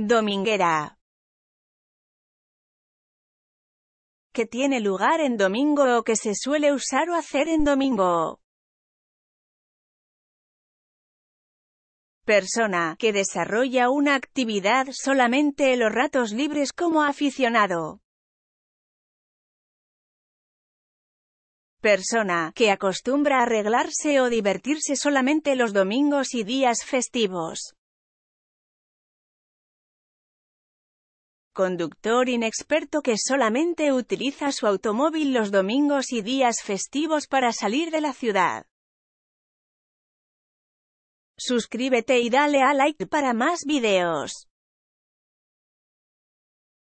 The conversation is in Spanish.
Dominguera. Que tiene lugar en domingo o que se suele usar o hacer en domingo. Persona, que desarrolla una actividad solamente en los ratos libres como aficionado. Persona, que acostumbra a arreglarse o divertirse solamente los domingos y días festivos. conductor inexperto que solamente utiliza su automóvil los domingos y días festivos para salir de la ciudad. Suscríbete y dale a like para más videos.